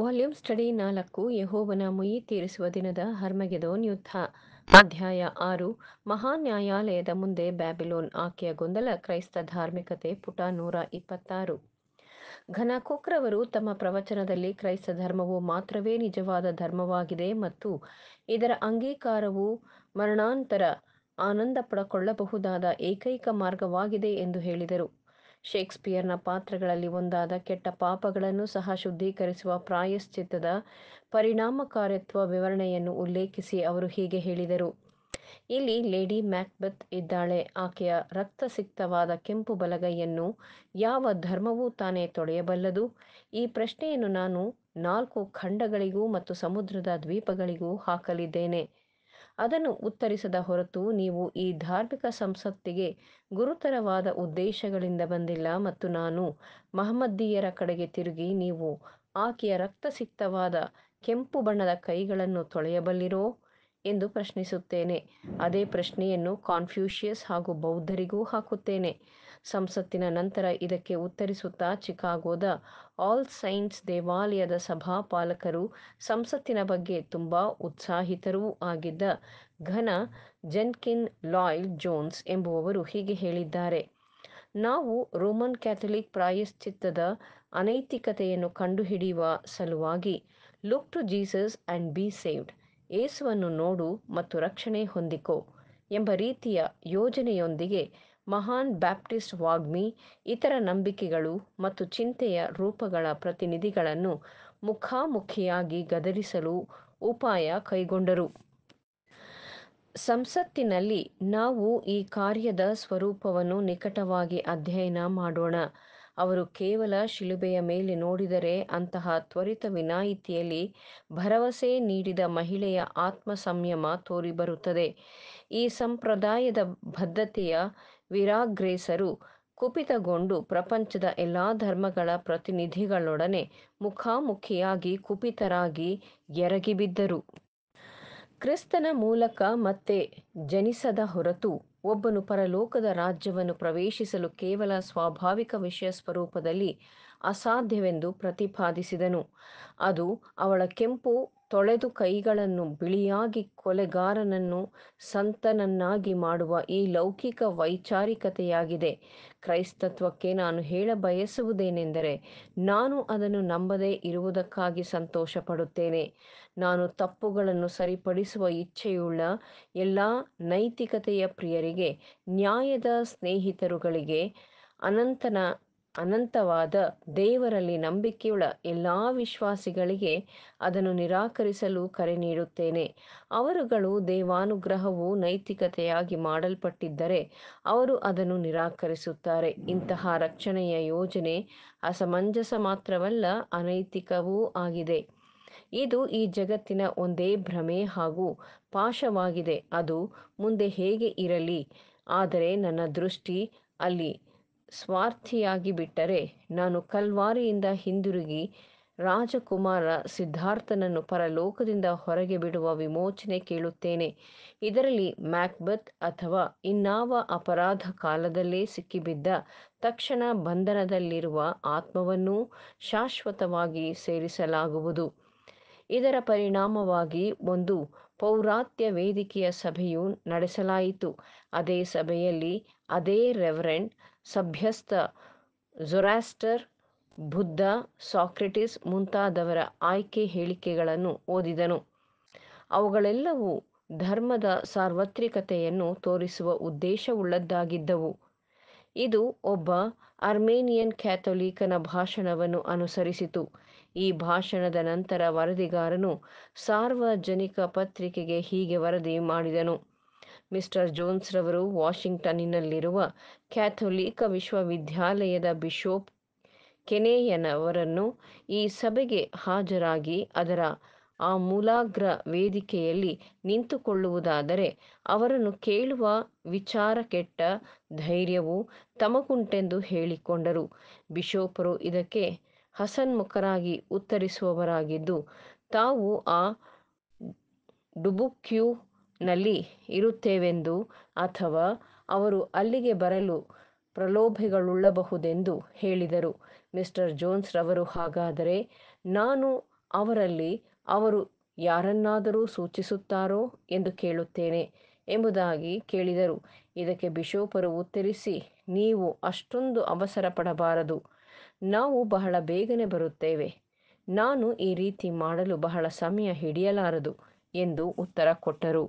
volume study ನಾಲ್ಕು ಯಹೋವನ ಮುಯಿ ತೀರಿಸುವ ದಿನದ ಹರ್ಮಗೆದೋನ್ ಯುದ್ಧ ಅಧ್ಯಾಯ ಆರು ಮಹಾ ನ್ಯಾಯಾಲಯದ ಮುಂದೆ ಬ್ಯಾಬಿಲೋನ್ ಆಕೆಯ ಗೊಂದಲ ಕ್ರೈಸ್ತ ಧಾರ್ಮಿಕತೆ ಪುಟ ನೂರ ಇಪ್ಪತ್ತಾರು ಘನಕೋಕ್ರವರು ತಮ್ಮ ಪ್ರವಚನದಲ್ಲಿ ಕ್ರೈಸ್ತ ಧರ್ಮವು ಮಾತ್ರವೇ ನಿಜವಾದ ಧರ್ಮವಾಗಿದೆ ಮತ್ತು ಇದರ ಅಂಗೀಕಾರವು ಮರಣಾಂತರ ಆನಂದ ಪಡಕೊಳ್ಳಬಹುದಾದ ಏಕೈಕ ಮಾರ್ಗವಾಗಿದೆ ಎಂದು ಹೇಳಿದರು ಶೇಕ್ಸ್ಪಿಯರ್ನ ಪಾತ್ರಗಳಲ್ಲಿ ಒಂದಾದ ಕೆಟ್ಟ ಪಾಪಗಳನ್ನು ಸಹ ಶುದ್ಧೀಕರಿಸುವ ಪ್ರಾಯಶ್ಚಿತ್ತದ ಪರಿಣಾಮಕಾರಿತ್ವ ವಿವರಣೆಯನ್ನು ಉಲ್ಲೇಖಿಸಿ ಅವರು ಹೀಗೆ ಹೇಳಿದರು ಇಲ್ಲಿ ಲೇಡಿ ಮ್ಯಾಕ್ಬೆತ್ ಇದ್ದಾಳೆ ಆಕೆಯ ರಕ್ತಸಿಕ್ತವಾದ ಕೆಂಪು ಬಲಗೈಯನ್ನು ಯಾವ ಧರ್ಮವೂ ತಾನೇ ತೊಳೆಯಬಲ್ಲದು ಈ ಪ್ರಶ್ನೆಯನ್ನು ನಾನು ನಾಲ್ಕು ಖಂಡಗಳಿಗೂ ಮತ್ತು ಸಮುದ್ರದ ದ್ವೀಪಗಳಿಗೂ ಹಾಕಲಿದ್ದೇನೆ ಅದನ್ನು ಉತ್ತರಿಸದ ಹೊರತು ನೀವು ಈ ಧಾರ್ಮಿಕ ಸಂಸತ್ತಿಗೆ ಗುರುತರವಾದ ಉದ್ದೇಶಗಳಿಂದ ಬಂದಿಲ್ಲ ಮತ್ತು ನಾನು ಮಹಮ್ಮದ್ದೀಯರ ಕಡೆಗೆ ತಿರುಗಿ ನೀವು ಆಕೆಯ ರಕ್ತಸಿಕ್ತವಾದ ಕೆಂಪು ಬಣ್ಣದ ಕೈಗಳನ್ನು ತೊಳೆಯಬಲ್ಲಿರೋ ಎಂದು ಪ್ರಶ್ನಿಸುತ್ತೇನೆ ಅದೇ ಪ್ರಶ್ನೆಯನ್ನು ಕಾನ್ಫ್ಯೂಷಿಯಸ್ ಹಾಗೂ ಬೌದ್ಧರಿಗೂ ಹಾಕುತ್ತೇನೆ ಸಂಸತ್ತಿನ ನಂತರ ಇದಕ್ಕೆ ಉತ್ತರಿಸುತ್ತಾ ಚಿಕಾಗೋದ ಆಲ್ ಸೈನ್ಸ್ ದೇವಾಲಯದ ಸಭಾಪಾಲಕರು ಸಂಸತ್ತಿನ ಬಗ್ಗೆ ತುಂಬ ಉತ್ಸಾಹಿತರೂ ಆಗಿದ್ದ ಘನ ಜೆನ್ಕಿನ್ ಲಾಯ್ಲ್ ಜೋನ್ಸ್ ಎಂಬುವವರು ಹೀಗೆ ಹೇಳಿದ್ದಾರೆ ನಾವು ರೋಮನ್ ಕ್ಯಾಥೊಲಿಕ್ ಪ್ರಾಯಶ್ಚಿತ್ತದ ಅನೈತಿಕತೆಯನ್ನು ಕಂಡುಹಿಡಿಯುವ ಸಲುವಾಗಿ look to Jesus and be saved ಏಸುವನ್ನು ನೋಡು ಮತ್ತು ರಕ್ಷಣೆ ಹೊಂದಿಕೋ ಎಂಬ ರೀತಿಯ ಯೋಜನೆಯೊಂದಿಗೆ ಮಹಾನ್ ಬ್ಯಾಪ್ಟಿಸ್ಟ್ ವಾಗ್ಮಿ ಇತರ ನಂಬಿಕೆಗಳು ಮತ್ತು ಚಿಂತೆಯ ರೂಪಗಳ ಪ್ರತಿನಿಧಿಗಳನ್ನು ಮುಖಾಮುಖಿಯಾಗಿ ಗದರಿಸಲು ಉಪಾಯ ಕೈಗೊಂಡರು ಸಂಸತ್ತಿನಲ್ಲಿ ನಾವು ಈ ಕಾರ್ಯದ ಸ್ವರೂಪವನ್ನು ನಿಕಟವಾಗಿ ಅಧ್ಯಯನ ಮಾಡೋಣ ಅವರು ಕೇವಲ ಶಿಲುಬೆಯ ಮೇಲೆ ನೋಡಿದರೆ ಅಂತಹ ತ್ವರಿತ ವಿನಾಯಿತಿಯಲ್ಲಿ ಭರವಸೆ ನೀಡಿದ ಮಹಿಳೆಯ ಆತ್ಮ ಸಂಯಮ ತೋರಿಬರುತ್ತದೆ ಈ ಸಂಪ್ರದಾಯದ ಬದ್ಧತೆಯ ವಿರಾಗ್ರೇಸರು ಕುಪಿತಗೊಂಡು ಪ್ರಪಂಚದ ಎಲ್ಲಾ ಧರ್ಮಗಳ ಪ್ರತಿನಿಧಿಗಳೊಡನೆ ಮುಖಾಮುಖಿಯಾಗಿ ಕುಪಿತರಾಗಿ ಎರಗಿಬಿದ್ದರು ಕ್ರಿಸ್ತನ ಮೂಲಕ ಮತ್ತೆ ಜನಿಸದ ಹೊರತು ಒಬ್ಬನು ಪರಲೋಕದ ರಾಜ್ಯವನ್ನು ಪ್ರವೇಶಿಸಲು ಕೇವಲ ಸ್ವಾಭಾವಿಕ ವಿಷಯ ಸ್ವರೂಪದಲ್ಲಿ ಅಸಾಧ್ಯವೆಂದು ಪ್ರತಿಪಾದಿಸಿದನು ಅದು ಅವಳ ಕೆಂಪು ತೊಳೆದು ಕೈಗಳನ್ನು ಬಿಳಿಯಾಗಿ ಕೊಲೆಗಾರನನ್ನು ಸಂತನನ್ನಾಗಿ ಮಾಡುವ ಈ ಲೌಕಿಕ ವೈಚಾರಿಕತೆಯಾಗಿದೆ ಕ್ರೈಸ್ತತ್ವಕ್ಕೆ ನಾನು ಹೇಳ ಬಯಸುವುದೇನೆಂದರೆ ನಾನು ಅದನ್ನು ನಂಬದೇ ಇರುವುದಕ್ಕಾಗಿ ಸಂತೋಷ ಪಡುತ್ತೇನೆ ನಾನು ತಪ್ಪುಗಳನ್ನು ಸರಿಪಡಿಸುವ ಇಚ್ಛೆಯುಳ್ಳ ಎಲ್ಲ ನೈತಿಕತೆಯ ಪ್ರಿಯರಿಗೆ ನ್ಯಾಯದ ಸ್ನೇಹಿತರುಗಳಿಗೆ ಅನಂತನ ಅನಂತವಾದ ದೇವರಲ್ಲಿ ನಂಬಿಕೆಯುಳ್ಳ ಎಲ್ಲ ವಿಶ್ವಾಸಿಗಳಿಗೆ ಅದನ್ನು ನಿರಾಕರಿಸಲು ಕರೆ ನೀಡುತ್ತೇನೆ ಅವರುಗಳು ದೇವಾನುಗ್ರಹವು ನೈತಿಕತೆಯಾಗಿ ಮಾಡಲ್ಪಟ್ಟಿದ್ದರೆ ಅವರು ಅದನ್ನು ನಿರಾಕರಿಸುತ್ತಾರೆ ಇಂತಹ ರಕ್ಷಣೆಯ ಯೋಜನೆ ಅಸಮಂಜಸ ಮಾತ್ರವಲ್ಲ ಅನೈತಿಕವೂ ಆಗಿದೆ ಇದು ಈ ಜಗತ್ತಿನ ಒಂದೇ ಭ್ರಮೆ ಹಾಗೂ ಪಾಶವಾಗಿದೆ ಅದು ಮುಂದೆ ಹೇಗೆ ಇರಲಿ ಆದರೆ ನನ್ನ ದೃಷ್ಟಿ ಅಲ್ಲಿ ಸ್ವಾರ್ಥಿಯಾಗಿ ಬಿಟ್ಟರೆ ನಾನು ಕಲ್ವಾರಿಯಿಂದ ಹಿಂದಿರುಗಿ ರಾಜಕುಮಾರ ಸಿದ್ಧಾರ್ಥನನ್ನು ಪರಲೋಕದಿಂದ ಹೊರಗೆ ಬಿಡುವ ವಿಮೋಚನೆ ಕೇಳುತ್ತೇನೆ ಇದರಲ್ಲಿ ಮ್ಯಾಕ್ಬತ್ ಅಥವಾ ಇನ್ನಾವ ಅಪರಾಧ ಕಾಲದಲ್ಲೇ ಸಿಕ್ಕಿಬಿದ್ದ ತಕ್ಷಣ ಬಂಧನದಲ್ಲಿರುವ ಆತ್ಮವನ್ನೂ ಶಾಶ್ವತವಾಗಿ ಸೇರಿಸಲಾಗುವುದು ಇದರ ಪರಿಣಾಮವಾಗಿ ಒಂದು ಪೌರಾತ್ಯ ವೇದಿಕೆಯ ಸಭೆಯು ನಡೆಸಲಾಯಿತು ಅದೇ ಸಭೆಯಲ್ಲಿ ಅದೇ ರೆವರೆಂಡ್ ಸಭ್ಯಸ್ಥ ಝೊರಾಸ್ಟರ್ ಬುದ್ಧ ಸಾಕ್ರೆಟಿಸ್ ಮುಂತಾದವರ ಆಯ್ಕೆ ಹೇಳಿಕೆಗಳನ್ನು ಓದಿದನು ಅವುಗಳೆಲ್ಲವೂ ಧರ್ಮದ ಸಾರ್ವತ್ರಿಕತೆಯನ್ನು ತೋರಿಸುವ ಉದ್ದೇಶವುಳ್ಳದ್ದಾಗಿದ್ದವು ಇದು ಒಬ್ಬ ಅರ್ಮೇನಿಯನ್ ಕ್ಯಾಥೋಲಿಕನ ಭಾಷಣವನ್ನು ಅನುಸರಿಸಿತು ಈ ಭಾಷಣದ ನಂತರ ವರದಿಗಾರನು ಸಾರ್ವಜನಿಕ ಪತ್ರಿಕೆಗೆ ಹೀಗೆ ವರದಿ ಮಾಡಿದನು ಮಿಸ್ಟರ್ ಜೋನ್ಸ್ರವರು ವಾಷಿಂಗ್ಟನ್ನಿನಲ್ಲಿರುವ ಕ್ಯಾಥೊಲಿಕ ವಿಶ್ವವಿದ್ಯಾಲಯದ ಬಿಷೋಪ್ ಕೆನೆಯನವರನ್ನು ಈ ಸಭೆಗೆ ಹಾಜರಾಗಿ ಅದರ ಆ ಮೂಲಾಗ್ರ ವೇದಿಕೆಯಲ್ಲಿ ನಿಂತುಕೊಳ್ಳುವುದಾದರೆ ಅವರನ್ನು ಕೇಳುವ ವಿಚಾರ ಕೆಟ್ಟ ಧೈರ್ಯವು ತಮಕುಂಟೆಂದು ಹೇಳಿಕೊಂಡರು ಬಿಷೋಪರು ಇದಕ್ಕೆ ಹಸನ್ಮುಖರಾಗಿ ಉತ್ತರಿಸುವವರಾಗಿದ್ದು ತಾವು ಆ ಡುಬುಕ್ಯೂ ನಲ್ಲಿ ಇರುತ್ತೇವೆಂದು ಅಥವಾ ಅವರು ಅಲ್ಲಿಗೆ ಬರಲು ಪ್ರಲೋಭೆಗಳುಳ್ಳಬಹುದೆಂದು ಹೇಳಿದರು ಮಿಸ್ಟರ್ ರವರು ಹಾಗಾದರೆ ನಾನು ಅವರಲ್ಲಿ ಅವರು ಯಾರನ್ನಾದರೂ ಸೂಚಿಸುತ್ತಾರೋ ಎಂದು ಕೇಳುತ್ತೇನೆ ಎಂಬುದಾಗಿ ಕೇಳಿದರು ಇದಕ್ಕೆ ಬಿಷೋಪರು ಉತ್ತರಿಸಿ ನೀವು ಅಷ್ಟೊಂದು ಅವಸರ ಪಡಬಾರದು ನಾವು ಬಹಳ ಬೇಗನೆ ಬರುತ್ತೇವೆ ನಾನು ಈ ರೀತಿ ಮಾಡಲು ಬಹಳ ಸಮಯ ಹಿಡಿಯಲಾರದು ಎಂದು ಉತ್ತರ ಕೊಟ್ಟರು